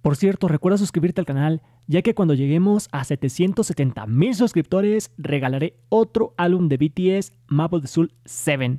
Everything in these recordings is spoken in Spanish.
Por cierto, recuerda suscribirte al canal, ya que cuando lleguemos a 770 mil suscriptores, regalaré otro álbum de BTS, of the Soul 7.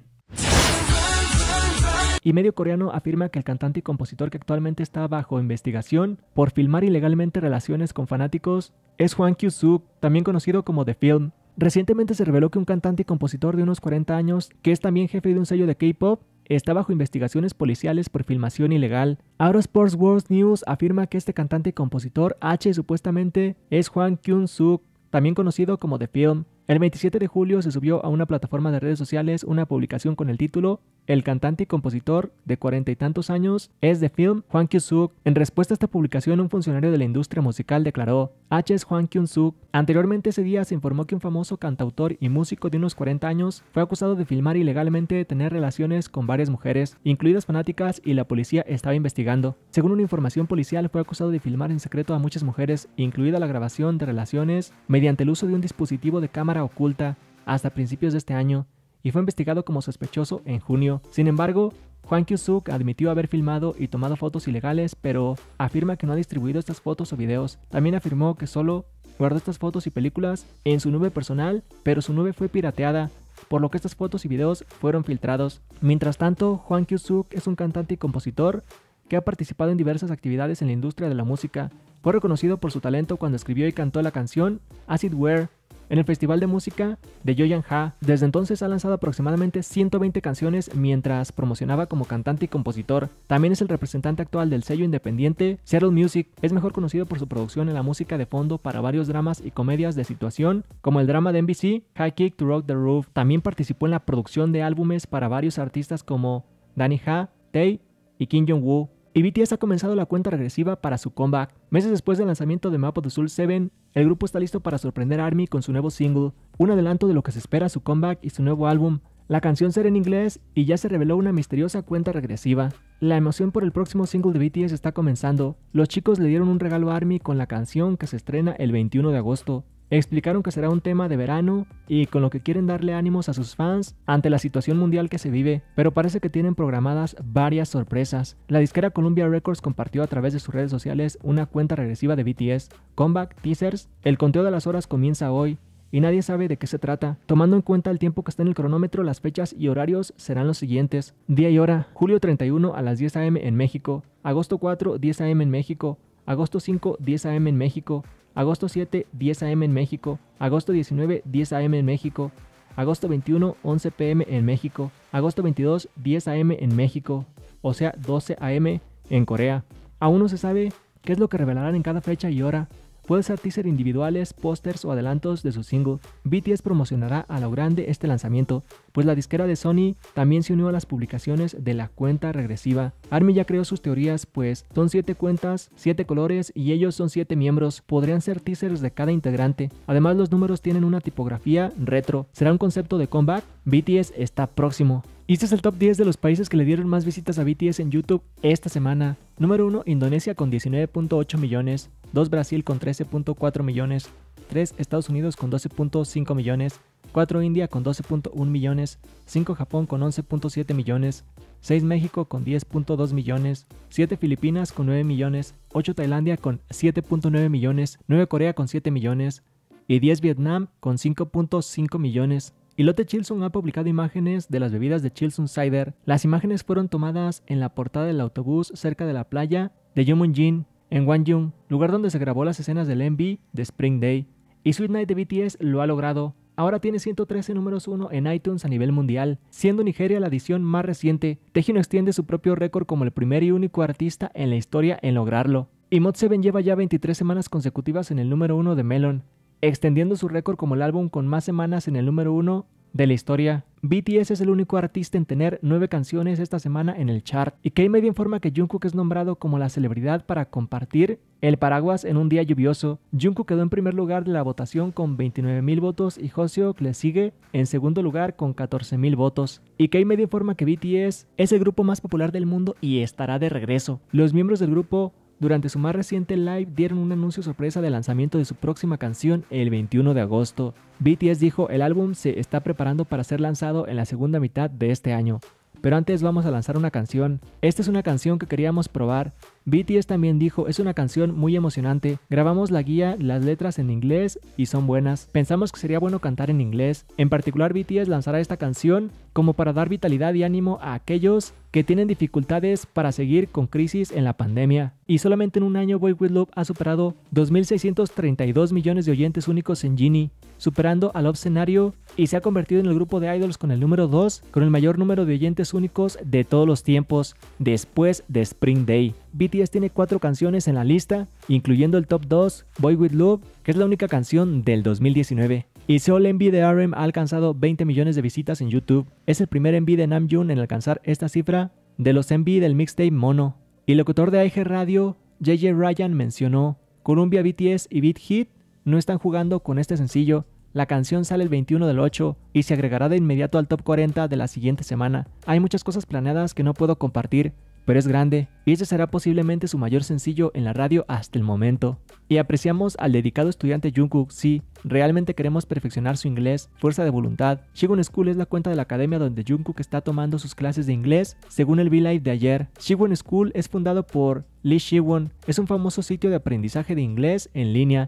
Y medio coreano afirma que el cantante y compositor que actualmente está bajo investigación por filmar ilegalmente relaciones con fanáticos es Juan Kyu-suk, también conocido como The Film. Recientemente se reveló que un cantante y compositor de unos 40 años, que es también jefe de un sello de K-pop, está bajo investigaciones policiales por filmación ilegal. Aerosports World News afirma que este cantante y compositor H supuestamente es Juan Kyun suk también conocido como The Film. El 27 de julio se subió a una plataforma de redes sociales una publicación con el título el cantante y compositor de cuarenta y tantos años es de film Juan Kyung-suk. En respuesta a esta publicación, un funcionario de la industria musical declaró, H es Juan Kyung-suk. Anteriormente ese día se informó que un famoso cantautor y músico de unos 40 años fue acusado de filmar ilegalmente de tener relaciones con varias mujeres, incluidas fanáticas, y la policía estaba investigando. Según una información policial, fue acusado de filmar en secreto a muchas mujeres, incluida la grabación de relaciones, mediante el uso de un dispositivo de cámara oculta, hasta principios de este año y fue investigado como sospechoso en junio. Sin embargo, Juan Suk admitió haber filmado y tomado fotos ilegales, pero afirma que no ha distribuido estas fotos o videos. También afirmó que solo guardó estas fotos y películas en su nube personal, pero su nube fue pirateada, por lo que estas fotos y videos fueron filtrados. Mientras tanto, Juan Suk es un cantante y compositor que ha participado en diversas actividades en la industria de la música. Fue reconocido por su talento cuando escribió y cantó la canción Acid Wear en el Festival de Música de Yoyang-ha. Desde entonces ha lanzado aproximadamente 120 canciones mientras promocionaba como cantante y compositor. También es el representante actual del sello independiente Seattle Music. Es mejor conocido por su producción en la música de fondo para varios dramas y comedias de situación, como el drama de NBC High Kick to Rock the Roof. También participó en la producción de álbumes para varios artistas como Danny Ha, Tay y Kim Jong-woo y BTS ha comenzado la cuenta regresiva para su comeback. Meses después del lanzamiento de Map of the Soul 7, el grupo está listo para sorprender a ARMY con su nuevo single, un adelanto de lo que se espera su comeback y su nuevo álbum. La canción será en inglés y ya se reveló una misteriosa cuenta regresiva. La emoción por el próximo single de BTS está comenzando. Los chicos le dieron un regalo a ARMY con la canción que se estrena el 21 de agosto. Explicaron que será un tema de verano y con lo que quieren darle ánimos a sus fans ante la situación mundial que se vive, pero parece que tienen programadas varias sorpresas. La disquera Columbia Records compartió a través de sus redes sociales una cuenta regresiva de BTS, comeback, teasers, el conteo de las horas comienza hoy, y nadie sabe de qué se trata. Tomando en cuenta el tiempo que está en el cronómetro, las fechas y horarios serán los siguientes. Día y hora, julio 31 a las 10 am en México, agosto 4, 10 am en México, agosto 5, 10 am en México, Agosto 7, 10 a.m. en México. Agosto 19, 10 a.m. en México. Agosto 21, 11 p.m. en México. Agosto 22, 10 a.m. en México. O sea, 12 a.m. en Corea. Aún no se sabe qué es lo que revelarán en cada fecha y hora, Puede ser teaser individuales, pósters o adelantos de su single. BTS promocionará a lo grande este lanzamiento, pues la disquera de Sony también se unió a las publicaciones de la cuenta regresiva. ARMY ya creó sus teorías, pues son 7 cuentas, 7 colores y ellos son 7 miembros. Podrían ser teasers de cada integrante. Además, los números tienen una tipografía retro. ¿Será un concepto de comeback? BTS está próximo. Y este es el top 10 de los países que le dieron más visitas a BTS en YouTube esta semana. Número 1, Indonesia con 19.8 millones. 2 Brasil con 13.4 millones, 3 Estados Unidos con 12.5 millones, 4 India con 12.1 millones, 5 Japón con 11.7 millones, 6 México con 10.2 millones, 7 Filipinas con 9 millones, 8 Tailandia con 7.9 millones, 9 Corea con 7 millones y 10 Vietnam con 5.5 millones. Y Lotte Chilson ha publicado imágenes de las bebidas de Chilson Cider. Las imágenes fueron tomadas en la portada del autobús cerca de la playa de Yomunjin, en Wangyung, lugar donde se grabó las escenas del MV de Spring Day. Y Sweet Night de BTS lo ha logrado. Ahora tiene 113 números 1 en iTunes a nivel mundial, siendo Nigeria la edición más reciente. Tejino extiende su propio récord como el primer y único artista en la historia en lograrlo. Y Mod 7 lleva ya 23 semanas consecutivas en el número 1 de Melon, extendiendo su récord como el álbum con más semanas en el número 1 de la historia, BTS es el único artista en tener nueve canciones esta semana en el chart y K-Media informa que Jungkook es nombrado como la celebridad para compartir el paraguas en un día lluvioso. Jungkook quedó en primer lugar de la votación con 29.000 votos y Hoseok le sigue en segundo lugar con 14.000 votos. Y K-Media informa que BTS es el grupo más popular del mundo y estará de regreso. Los miembros del grupo durante su más reciente live dieron un anuncio sorpresa del lanzamiento de su próxima canción el 21 de agosto. BTS dijo el álbum se está preparando para ser lanzado en la segunda mitad de este año. Pero antes vamos a lanzar una canción. Esta es una canción que queríamos probar BTS también dijo, es una canción muy emocionante, grabamos la guía, las letras en inglés y son buenas. Pensamos que sería bueno cantar en inglés. En particular BTS lanzará esta canción como para dar vitalidad y ánimo a aquellos que tienen dificultades para seguir con crisis en la pandemia. Y solamente en un año Boy With Love ha superado 2.632 millones de oyentes únicos en Genie, superando al Love Scenario y se ha convertido en el grupo de idols con el número 2, con el mayor número de oyentes únicos de todos los tiempos, después de Spring Day. BTS tiene cuatro canciones en la lista, incluyendo el top 2, Boy With Love, que es la única canción del 2019. Y solo Envy de RM ha alcanzado 20 millones de visitas en YouTube. Es el primer envy de Namjoon en alcanzar esta cifra de los envy del mixtape Mono. Y locutor de IG Radio, JJ Ryan, mencionó, Columbia BTS y Beat Hit no están jugando con este sencillo, la canción sale el 21 del 8 y se agregará de inmediato al top 40 de la siguiente semana. Hay muchas cosas planeadas que no puedo compartir, pero es grande y ese será posiblemente su mayor sencillo en la radio hasta el momento. Y apreciamos al dedicado estudiante Jungkook si realmente queremos perfeccionar su inglés, fuerza de voluntad. Shigun School es la cuenta de la academia donde Jungkook está tomando sus clases de inglés, según el V-Live de ayer. Shigun School es fundado por Lee Shiwon, es un famoso sitio de aprendizaje de inglés en línea.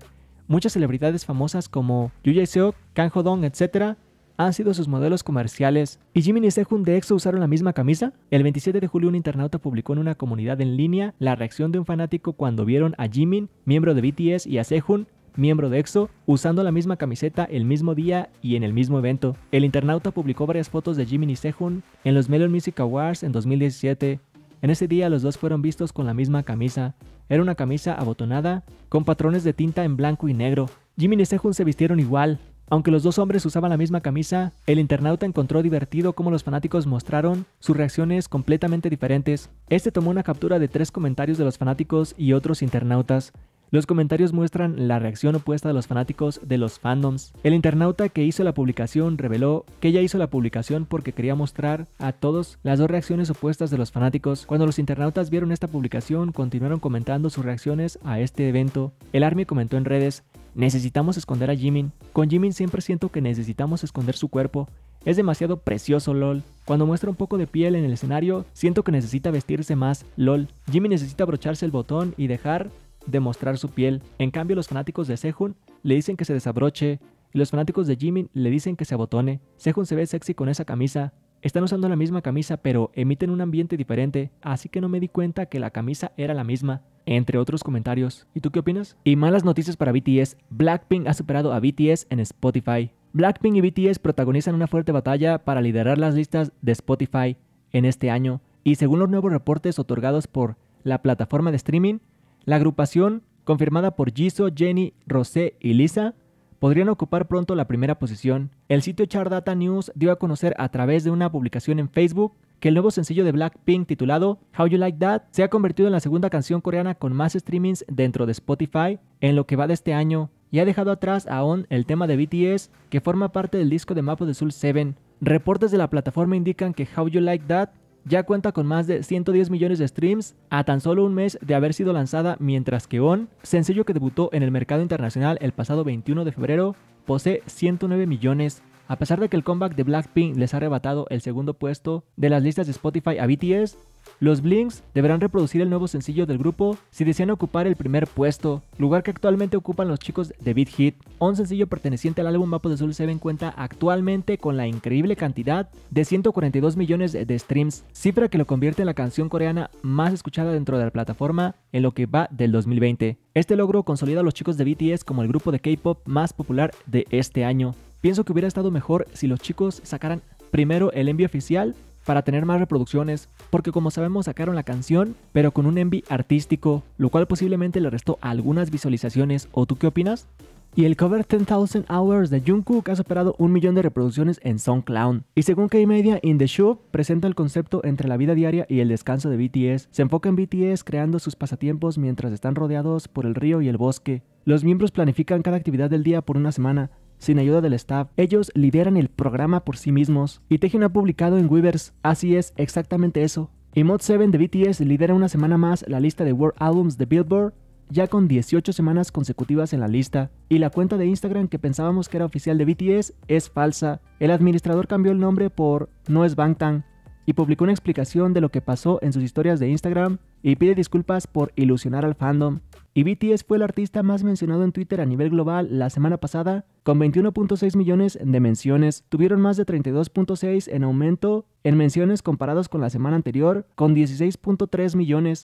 Muchas celebridades famosas como Yu Jae-seok, Kang ho etc., han sido sus modelos comerciales. ¿Y Jimin y Sehun de EXO usaron la misma camisa? El 27 de julio un internauta publicó en una comunidad en línea la reacción de un fanático cuando vieron a Jimin, miembro de BTS, y a Sehun, miembro de EXO, usando la misma camiseta el mismo día y en el mismo evento. El internauta publicó varias fotos de Jimin y Sehun en los Melon Music Awards en 2017. En ese día los dos fueron vistos con la misma camisa. Era una camisa abotonada con patrones de tinta en blanco y negro. Jimin y Sehun se vistieron igual, aunque los dos hombres usaban la misma camisa, el internauta encontró divertido cómo los fanáticos mostraron sus reacciones completamente diferentes. Este tomó una captura de tres comentarios de los fanáticos y otros internautas, los comentarios muestran la reacción opuesta de los fanáticos de los fandoms. El internauta que hizo la publicación reveló que ella hizo la publicación porque quería mostrar a todos las dos reacciones opuestas de los fanáticos. Cuando los internautas vieron esta publicación, continuaron comentando sus reacciones a este evento. El Army comentó en redes, Necesitamos esconder a Jimin. Con Jimin siempre siento que necesitamos esconder su cuerpo. Es demasiado precioso, lol. Cuando muestra un poco de piel en el escenario, siento que necesita vestirse más, lol. Jimin necesita abrocharse el botón y dejar de mostrar su piel. En cambio, los fanáticos de Sehun le dicen que se desabroche y los fanáticos de Jimin le dicen que se abotone. Sehun se ve sexy con esa camisa. Están usando la misma camisa, pero emiten un ambiente diferente, así que no me di cuenta que la camisa era la misma entre otros comentarios. ¿Y tú qué opinas? Y malas noticias para BTS, Blackpink ha superado a BTS en Spotify. Blackpink y BTS protagonizan una fuerte batalla para liderar las listas de Spotify en este año y según los nuevos reportes otorgados por la plataforma de streaming, la agrupación, confirmada por Jisoo, Jenny, Rosé y Lisa, podrían ocupar pronto la primera posición. El sitio Char Data News dio a conocer a través de una publicación en Facebook que el nuevo sencillo de Blackpink titulado How You Like That se ha convertido en la segunda canción coreana con más streamings dentro de Spotify en lo que va de este año y ha dejado atrás a ON el tema de BTS que forma parte del disco de Mapo de Soul 7. Reportes de la plataforma indican que How You Like That ya cuenta con más de 110 millones de streams a tan solo un mes de haber sido lanzada, mientras que On, sencillo que debutó en el mercado internacional el pasado 21 de febrero, posee 109 millones a pesar de que el comeback de Blackpink les ha arrebatado el segundo puesto de las listas de Spotify a BTS, los Blinks deberán reproducir el nuevo sencillo del grupo si desean ocupar el primer puesto, lugar que actualmente ocupan los chicos de Beat Hit. Un sencillo perteneciente al álbum Mapo de Soul 7 cuenta actualmente con la increíble cantidad de 142 millones de streams, cifra que lo convierte en la canción coreana más escuchada dentro de la plataforma en lo que va del 2020. Este logro consolida a los chicos de BTS como el grupo de K-pop más popular de este año. Pienso que hubiera estado mejor si los chicos sacaran primero el envío oficial para tener más reproducciones, porque como sabemos sacaron la canción, pero con un envy artístico, lo cual posiblemente le restó algunas visualizaciones, ¿o tú qué opinas? Y el cover 10,000 Hours de Jungkook ha superado un millón de reproducciones en SoundCloud. Y según K-Media, In The Show presenta el concepto entre la vida diaria y el descanso de BTS. Se enfoca en BTS creando sus pasatiempos mientras están rodeados por el río y el bosque. Los miembros planifican cada actividad del día por una semana, sin ayuda del staff. Ellos lideran el programa por sí mismos. Y Tejen ha publicado en Weavers, así es, exactamente eso. Y Mod 7 de BTS lidera una semana más la lista de World Albums de Billboard, ya con 18 semanas consecutivas en la lista. Y la cuenta de Instagram que pensábamos que era oficial de BTS es falsa. El administrador cambió el nombre por No es Bangtan y publicó una explicación de lo que pasó en sus historias de Instagram y pide disculpas por ilusionar al fandom. Y BTS fue el artista más mencionado en Twitter a nivel global la semana pasada, con 21.6 millones de menciones. Tuvieron más de 32.6 en aumento en menciones comparados con la semana anterior, con 16.3 millones.